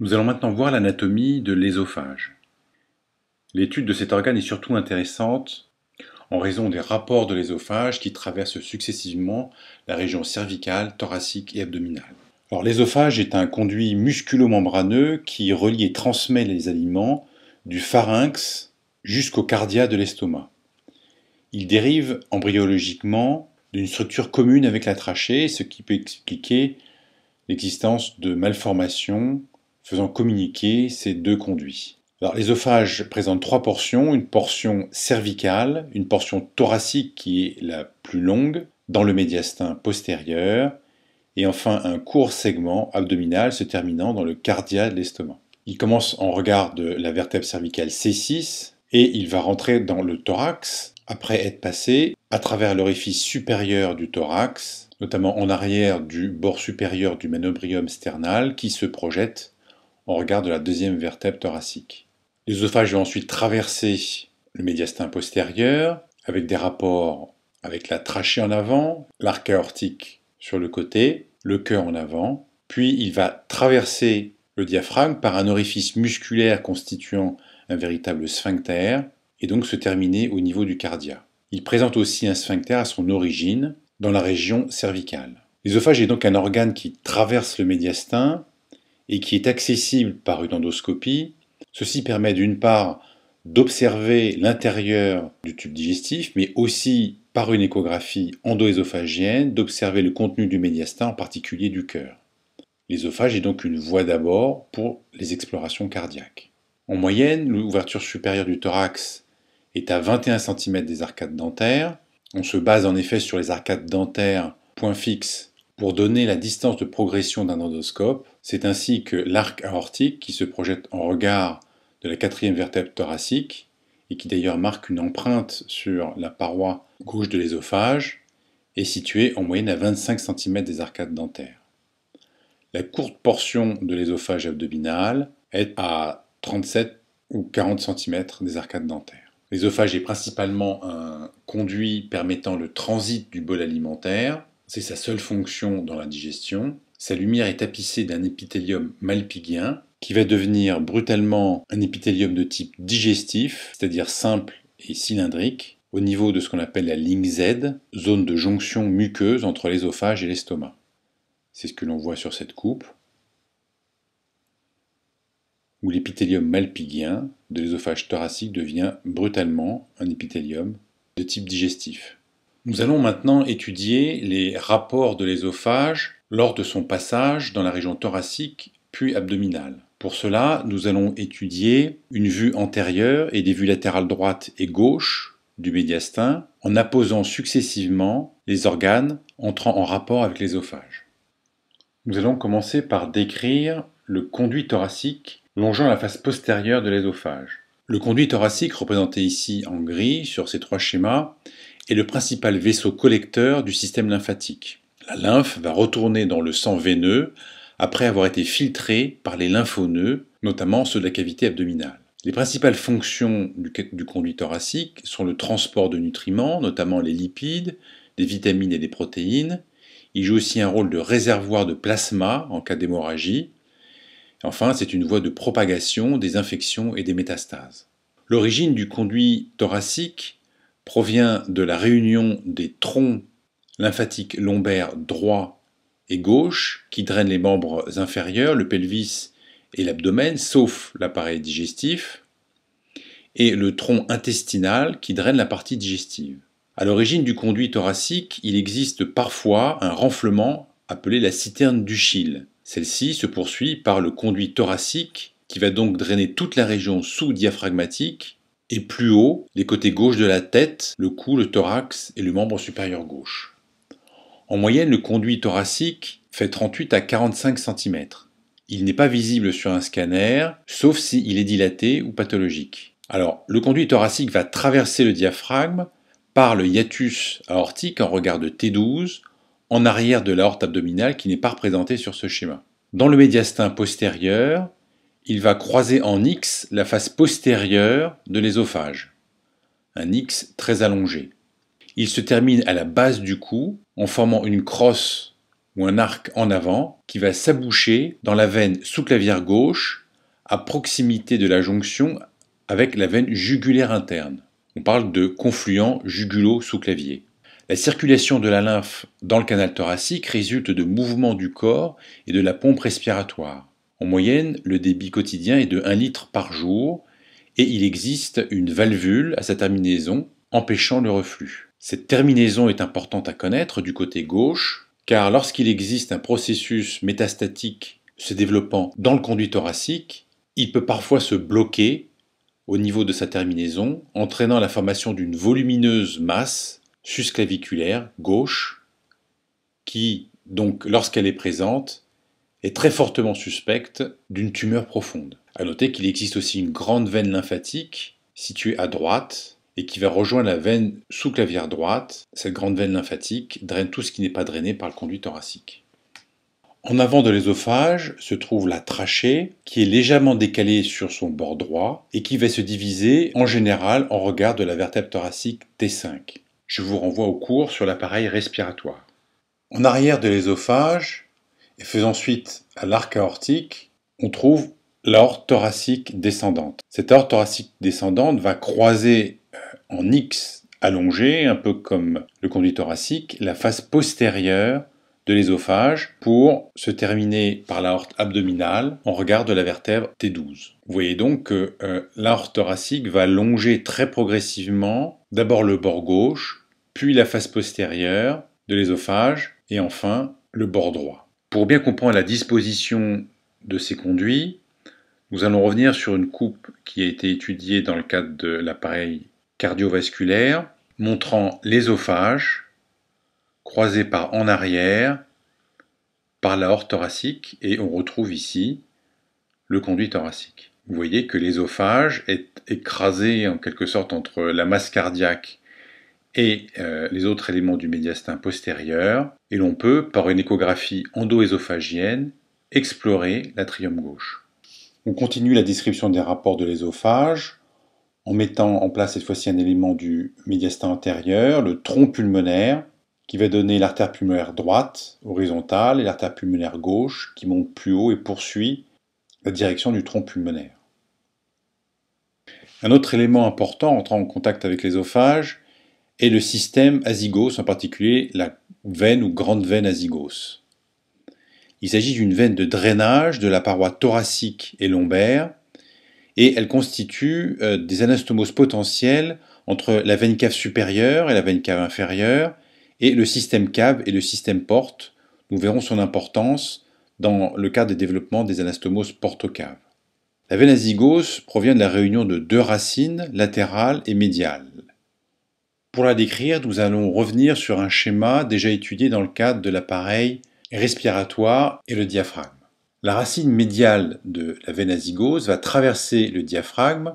Nous allons maintenant voir l'anatomie de l'ésophage. L'étude de cet organe est surtout intéressante en raison des rapports de l'ésophage qui traversent successivement la région cervicale, thoracique et abdominale. l'ésophage est un conduit musculo-membraneux qui relie et transmet les aliments du pharynx jusqu'au cardia de l'estomac. Il dérive embryologiquement d'une structure commune avec la trachée, ce qui peut expliquer l'existence de malformations faisant communiquer ces deux conduits. L'ésophage présente trois portions, une portion cervicale, une portion thoracique qui est la plus longue, dans le médiastin postérieur, et enfin un court segment abdominal se terminant dans le cardia de l'estomac. Il commence en regard de la vertèbre cervicale C6 et il va rentrer dans le thorax après être passé à travers l'orifice supérieur du thorax, notamment en arrière du bord supérieur du manobrium sternal qui se projette en regard de la deuxième vertèbre thoracique. L'œsophage va ensuite traverser le médiastin postérieur avec des rapports avec la trachée en avant, l'arc aortique sur le côté, le cœur en avant, puis il va traverser le diaphragme par un orifice musculaire constituant un véritable sphincter et donc se terminer au niveau du cardia. Il présente aussi un sphincter à son origine dans la région cervicale. L'œsophage est donc un organe qui traverse le médiastin et qui est accessible par une endoscopie. Ceci permet d'une part d'observer l'intérieur du tube digestif, mais aussi par une échographie endoésophagienne d'observer le contenu du médiastin, en particulier du cœur. L'ésophage est donc une voie d'abord pour les explorations cardiaques. En moyenne, l'ouverture supérieure du thorax est à 21 cm des arcades dentaires. On se base en effet sur les arcades dentaires point fixe pour donner la distance de progression d'un endoscope. C'est ainsi que l'arc aortique qui se projette en regard de la quatrième vertèbre thoracique et qui d'ailleurs marque une empreinte sur la paroi gauche de l'ésophage est situé en moyenne à 25 cm des arcades dentaires. La courte portion de l'ésophage abdominal est à 37 ou 40 cm des arcades dentaires. L'ésophage est principalement un conduit permettant le transit du bol alimentaire c'est sa seule fonction dans la digestion. Sa lumière est tapissée d'un épithélium malpighien qui va devenir brutalement un épithélium de type digestif, c'est-à-dire simple et cylindrique, au niveau de ce qu'on appelle la ligne Z, zone de jonction muqueuse entre l'ésophage et l'estomac. C'est ce que l'on voit sur cette coupe, où l'épithélium malpighien de l'ésophage thoracique devient brutalement un épithélium de type digestif. Nous allons maintenant étudier les rapports de l'ésophage lors de son passage dans la région thoracique puis abdominale. Pour cela, nous allons étudier une vue antérieure et des vues latérales droite et gauche du médiastin en apposant successivement les organes entrant en rapport avec l'ésophage. Nous allons commencer par décrire le conduit thoracique longeant la face postérieure de l'ésophage. Le conduit thoracique représenté ici en gris sur ces trois schémas est le principal vaisseau collecteur du système lymphatique. La lymphe va retourner dans le sang veineux après avoir été filtrée par les lymphoneux, notamment ceux de la cavité abdominale. Les principales fonctions du, du conduit thoracique sont le transport de nutriments, notamment les lipides, des vitamines et des protéines. Il joue aussi un rôle de réservoir de plasma en cas d'hémorragie. Enfin, c'est une voie de propagation des infections et des métastases. L'origine du conduit thoracique provient de la réunion des troncs lymphatiques lombaires droit et gauche qui drainent les membres inférieurs, le pelvis et l'abdomen, sauf l'appareil digestif, et le tronc intestinal qui draine la partie digestive. À l'origine du conduit thoracique, il existe parfois un renflement appelé la citerne du chile. Celle-ci se poursuit par le conduit thoracique qui va donc drainer toute la région sous-diaphragmatique et plus haut les côtés gauche de la tête, le cou, le thorax et le membre supérieur gauche. En moyenne, le conduit thoracique fait 38 à 45 cm. Il n'est pas visible sur un scanner, sauf s'il est dilaté ou pathologique. Alors, le conduit thoracique va traverser le diaphragme par le hiatus aortique en regard de T12, en arrière de l'aorte abdominale qui n'est pas représentée sur ce schéma. Dans le médiastin postérieur, il va croiser en X la face postérieure de l'ésophage, un X très allongé. Il se termine à la base du cou en formant une crosse ou un arc en avant qui va s'aboucher dans la veine sous-clavière gauche à proximité de la jonction avec la veine jugulaire interne. On parle de confluent jugulo-sous-clavier. La circulation de la lymphe dans le canal thoracique résulte de mouvements du corps et de la pompe respiratoire. En moyenne, le débit quotidien est de 1 litre par jour et il existe une valvule à sa terminaison empêchant le reflux. Cette terminaison est importante à connaître du côté gauche car lorsqu'il existe un processus métastatique se développant dans le conduit thoracique, il peut parfois se bloquer au niveau de sa terminaison, entraînant la formation d'une volumineuse masse susclaviculaire gauche, qui, donc, lorsqu'elle est présente, est très fortement suspecte d'une tumeur profonde. A noter qu'il existe aussi une grande veine lymphatique située à droite et qui va rejoindre la veine sous-clavière droite. Cette grande veine lymphatique draine tout ce qui n'est pas drainé par le conduit thoracique. En avant de l'ésophage se trouve la trachée qui est légèrement décalée sur son bord droit et qui va se diviser en général en regard de la vertèbre thoracique T5. Je vous renvoie au cours sur l'appareil respiratoire. En arrière de l'ésophage et faisant suite à l'arc aortique, on trouve l'aorte thoracique descendante. Cette aorte thoracique descendante va croiser euh, en X allongé, un peu comme le conduit thoracique, la face postérieure de l'ésophage pour se terminer par l'aorte abdominale en regard de la vertèbre T12. Vous voyez donc que euh, l'aorte thoracique va longer très progressivement d'abord le bord gauche, puis la face postérieure de l'ésophage et enfin le bord droit. Pour bien comprendre la disposition de ces conduits, nous allons revenir sur une coupe qui a été étudiée dans le cadre de l'appareil cardiovasculaire, montrant l'ésophage, croisé par en arrière, par la horte thoracique, et on retrouve ici le conduit thoracique. Vous voyez que l'ésophage est écrasé en quelque sorte entre la masse cardiaque et euh, les autres éléments du médiastin postérieur, et l'on peut, par une échographie endoésophagienne, explorer l'atrium gauche. On continue la description des rapports de l'ésophage en mettant en place cette fois-ci un élément du médiastin antérieur, le tronc pulmonaire, qui va donner l'artère pulmonaire droite, horizontale, et l'artère pulmonaire gauche, qui monte plus haut et poursuit la direction du tronc pulmonaire. Un autre élément important entrant en contact avec l'ésophage, et le système azygos, en particulier la veine ou grande veine azygos. Il s'agit d'une veine de drainage de la paroi thoracique et lombaire, et elle constitue euh, des anastomoses potentielles entre la veine cave supérieure et la veine cave inférieure, et le système cave et le système porte. Nous verrons son importance dans le cadre des développements des anastomoses porte cave La veine azygos provient de la réunion de deux racines, latérale et médiale. Pour la décrire, nous allons revenir sur un schéma déjà étudié dans le cadre de l'appareil respiratoire et le diaphragme. La racine médiale de la veine azygose va traverser le diaphragme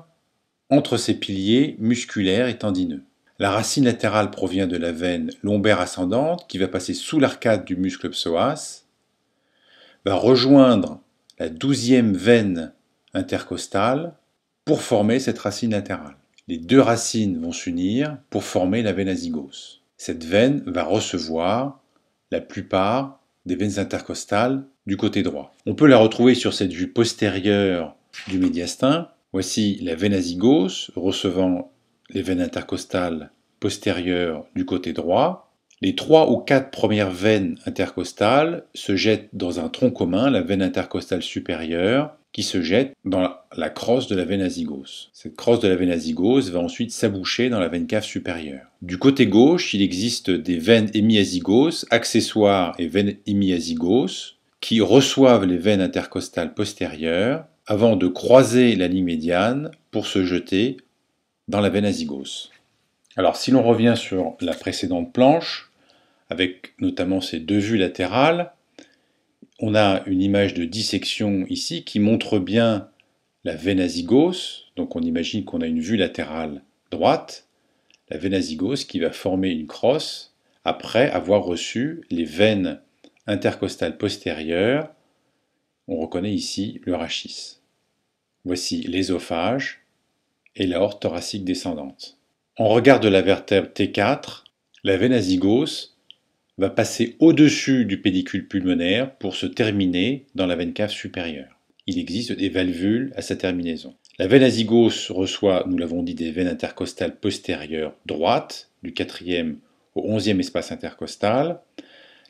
entre ses piliers musculaires et tendineux. La racine latérale provient de la veine lombaire ascendante qui va passer sous l'arcade du muscle psoas, va rejoindre la douzième veine intercostale pour former cette racine latérale. Les deux racines vont s'unir pour former la veine azygose. Cette veine va recevoir la plupart des veines intercostales du côté droit. On peut la retrouver sur cette vue postérieure du médiastin. Voici la veine azygose recevant les veines intercostales postérieures du côté droit. Les trois ou quatre premières veines intercostales se jettent dans un tronc commun, la veine intercostale supérieure, qui se jette dans la crosse de la veine azygose. Cette crosse de la veine azygose va ensuite s'aboucher dans la veine cave supérieure. Du côté gauche, il existe des veines hémiazygoses, accessoires et veines hémiazygos qui reçoivent les veines intercostales postérieures avant de croiser la ligne médiane pour se jeter dans la veine azygose. Alors si l'on revient sur la précédente planche, avec notamment ces deux vues latérales, on a une image de dissection ici qui montre bien la veine azygose. donc on imagine qu'on a une vue latérale droite, la veine azygose qui va former une crosse après avoir reçu les veines intercostales postérieures, on reconnaît ici le rachis. Voici l'ésophage et l'aorte thoracique descendante. On regarde la vertèbre T4, la veine azygose va passer au-dessus du pédicule pulmonaire pour se terminer dans la veine cave supérieure. Il existe des valvules à sa terminaison. La veine azygos reçoit, nous l'avons dit, des veines intercostales postérieures droites, du 4e au 11e espace intercostal.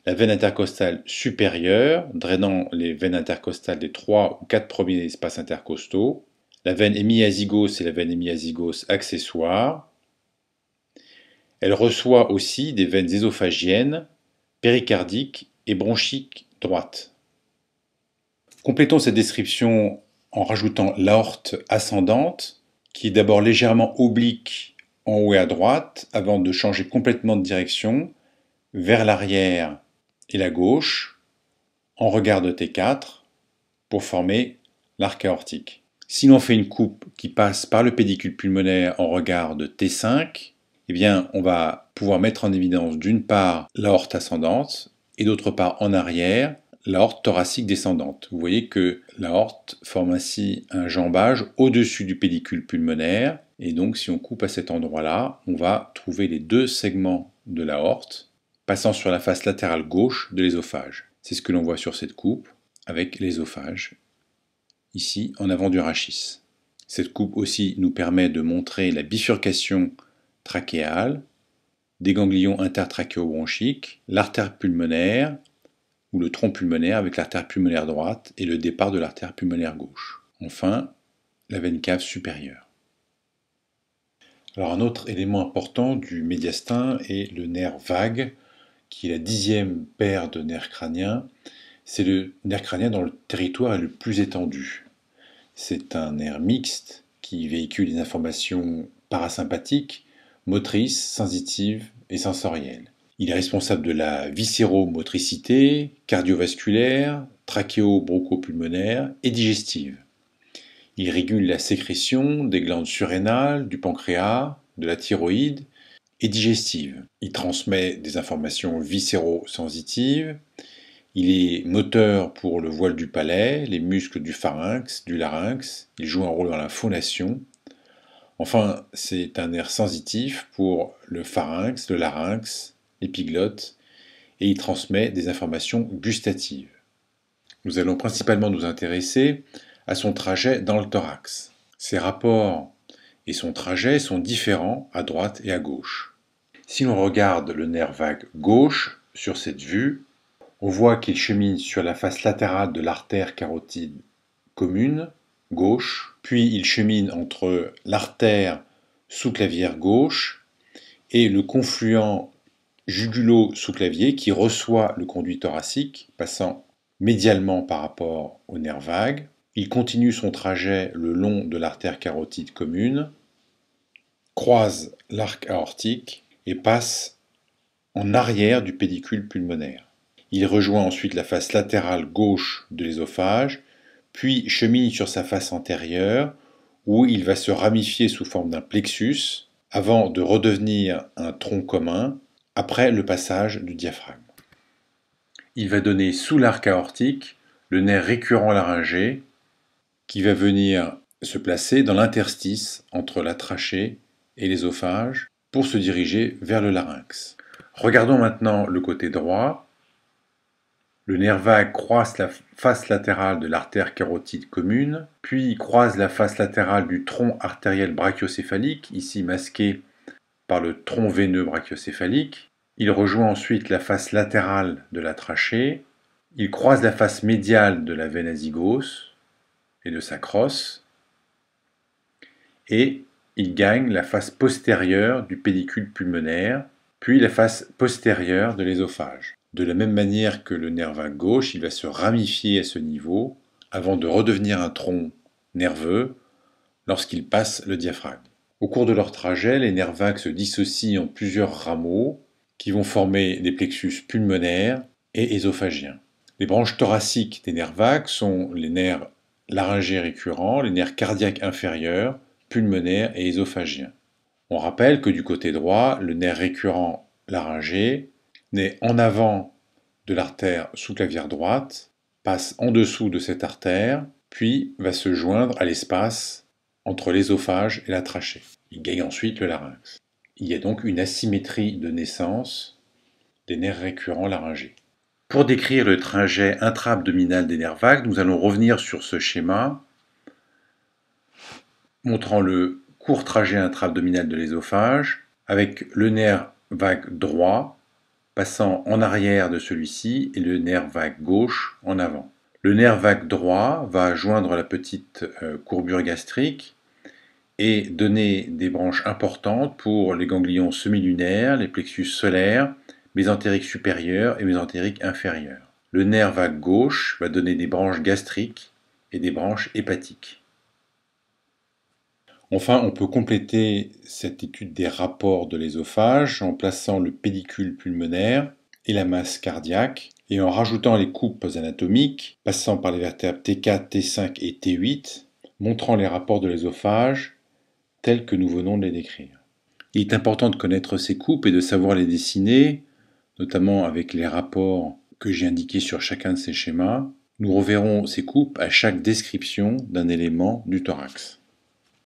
La veine intercostale supérieure, drainant les veines intercostales des 3 ou 4 premiers espaces intercostaux. La veine hémiazygos et la veine hémiazygos accessoire. Elle reçoit aussi des veines ésophagiennes péricardique et bronchique droite. Complétons cette description en rajoutant l'aorte ascendante, qui est d'abord légèrement oblique en haut et à droite, avant de changer complètement de direction vers l'arrière et la gauche, en regard de T4, pour former l'arc aortique. Si l'on fait une coupe qui passe par le pédicule pulmonaire en regard de T5, eh bien, on va pouvoir mettre en évidence d'une part l'aorte ascendante et d'autre part en arrière l'aorte thoracique descendante. Vous voyez que l'aorte forme ainsi un jambage au-dessus du pédicule pulmonaire. Et donc, si on coupe à cet endroit-là, on va trouver les deux segments de l'aorte passant sur la face latérale gauche de l'ésophage. C'est ce que l'on voit sur cette coupe avec l'ésophage, ici en avant du rachis. Cette coupe aussi nous permet de montrer la bifurcation trachéale, des ganglions intertrachéobronchiques, l'artère pulmonaire ou le tronc pulmonaire avec l'artère pulmonaire droite et le départ de l'artère pulmonaire gauche. Enfin, la veine cave supérieure. Alors un autre élément important du médiastin est le nerf vague, qui est la dixième paire de nerfs crâniens. C'est le nerf crânien dont le territoire est le plus étendu. C'est un nerf mixte qui véhicule des informations parasympathiques motrice, sensitive et sensorielle. Il est responsable de la viscéromotricité, cardiovasculaire, trachéo et digestive. Il régule la sécrétion des glandes surrénales, du pancréas, de la thyroïde et digestive. Il transmet des informations viscérosensitives. Il est moteur pour le voile du palais, les muscles du pharynx, du larynx. Il joue un rôle dans la phonation Enfin, c'est un nerf sensitif pour le pharynx, le larynx, l'épiglotte, et il transmet des informations gustatives. Nous allons principalement nous intéresser à son trajet dans le thorax. Ses rapports et son trajet sont différents à droite et à gauche. Si l'on regarde le nerf vague gauche sur cette vue, on voit qu'il chemine sur la face latérale de l'artère carotide commune gauche, puis il chemine entre l'artère sous-clavière gauche et le confluent jugulo-sous-clavier qui reçoit le conduit thoracique, passant médialement par rapport au nerf vague. Il continue son trajet le long de l'artère carotide commune, croise l'arc aortique et passe en arrière du pédicule pulmonaire. Il rejoint ensuite la face latérale gauche de l'ésophage puis chemine sur sa face antérieure, où il va se ramifier sous forme d'un plexus, avant de redevenir un tronc commun après le passage du diaphragme. Il va donner sous l'arc aortique le nerf récurrent laryngé qui va venir se placer dans l'interstice entre la trachée et l'ésophage pour se diriger vers le larynx. Regardons maintenant le côté droit le nerf vague croise la face latérale de l'artère carotide commune, puis croise la face latérale du tronc artériel brachiocéphalique, ici masqué par le tronc veineux brachiocéphalique. Il rejoint ensuite la face latérale de la trachée. Il croise la face médiale de la veine azygos et de sa crosse. Et il gagne la face postérieure du pédicule pulmonaire, puis la face postérieure de l'ésophage. De la même manière que le nerf vague gauche, il va se ramifier à ce niveau avant de redevenir un tronc nerveux lorsqu'il passe le diaphragme. Au cours de leur trajet, les nerfs vagues se dissocient en plusieurs rameaux qui vont former des plexus pulmonaires et ésophagiens. Les branches thoraciques des nerfs vagues sont les nerfs laryngés récurrents, les nerfs cardiaques inférieurs, pulmonaires et ésophagiens. On rappelle que du côté droit, le nerf récurrent laryngé naît en avant de l'artère sous-clavière droite, passe en dessous de cette artère, puis va se joindre à l'espace entre l'ésophage et la trachée. Il gagne ensuite le larynx. Il y a donc une asymétrie de naissance des nerfs récurrents laryngés. Pour décrire le trajet intra-abdominal des nerfs vagues, nous allons revenir sur ce schéma montrant le court trajet intra-abdominal de l'ésophage, avec le nerf vague droit passant en arrière de celui-ci et le nerf vague gauche en avant. Le nerf vague droit va joindre la petite euh, courbure gastrique et donner des branches importantes pour les ganglions semi-lunaires, les plexus solaires, mésentériques supérieurs et mésentériques inférieurs. Le nerf vague gauche va donner des branches gastriques et des branches hépatiques. Enfin, on peut compléter cette étude des rapports de l'ésophage en plaçant le pédicule pulmonaire et la masse cardiaque et en rajoutant les coupes anatomiques, passant par les vertèbres T4, T5 et T8, montrant les rapports de l'ésophage tels que nous venons de les décrire. Il est important de connaître ces coupes et de savoir les dessiner, notamment avec les rapports que j'ai indiqués sur chacun de ces schémas. Nous reverrons ces coupes à chaque description d'un élément du thorax.